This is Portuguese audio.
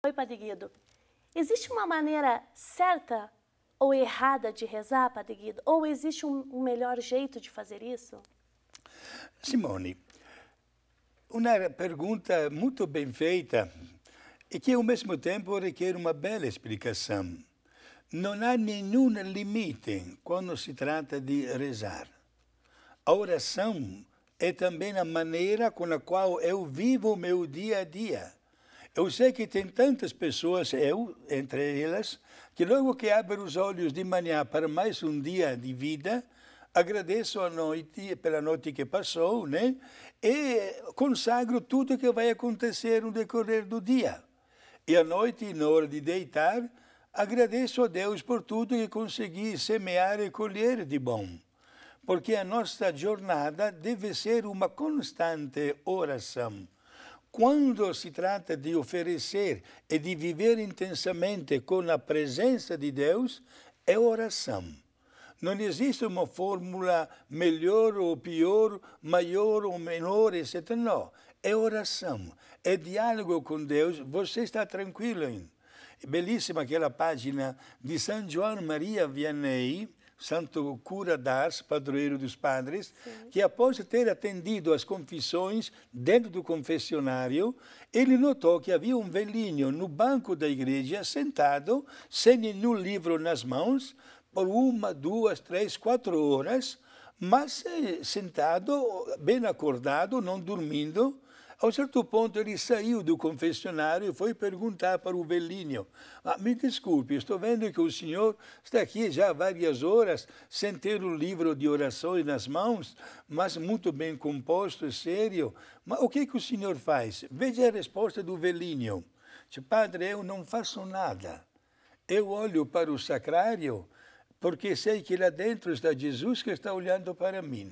Oi, Padre Guido. Existe uma maneira certa ou errada de rezar, Padre Guido? Ou existe um, um melhor jeito de fazer isso? Simone, uma pergunta muito bem feita e que ao mesmo tempo requer uma bela explicação. Não há nenhum limite quando se trata de rezar. A oração é também a maneira com a qual eu vivo o meu dia a dia eu sei que tem tantas pessoas, eu entre elas, que logo que abro os olhos de manhã para mais um dia de vida, agradeço a noite pela noite que passou, né? E consagro tudo que vai acontecer no decorrer do dia. E à noite, na hora de deitar, agradeço a Deus por tudo que consegui semear e colher de bom. Porque a nossa jornada deve ser uma constante oração quando se trata de oferecer e de viver intensamente com a presença de Deus, é oração. Não existe uma fórmula melhor ou pior, maior ou menor, etc. Não. É oração, é diálogo com Deus. Você está tranquilo. Hein? Belíssima aquela página de São João Maria Vianney, Santo Cura das, padroeiro dos padres, Sim. que após ter atendido as confissões dentro do confessionário, ele notou que havia um velhinho no banco da igreja sentado, sem nenhum livro nas mãos, por uma, duas, três, quatro horas, mas eh, sentado, bem acordado, não dormindo, ao certo ponto, ele saiu do confessionário e foi perguntar para o velhinho: ah, Me desculpe, estou vendo que o senhor está aqui já há várias horas, sem ter o livro de orações nas mãos, mas muito bem composto, e sério. Mas o que, que o senhor faz? Veja a resposta do velhinho: Padre, eu não faço nada. Eu olho para o sacrário porque sei que lá dentro está Jesus que está olhando para mim.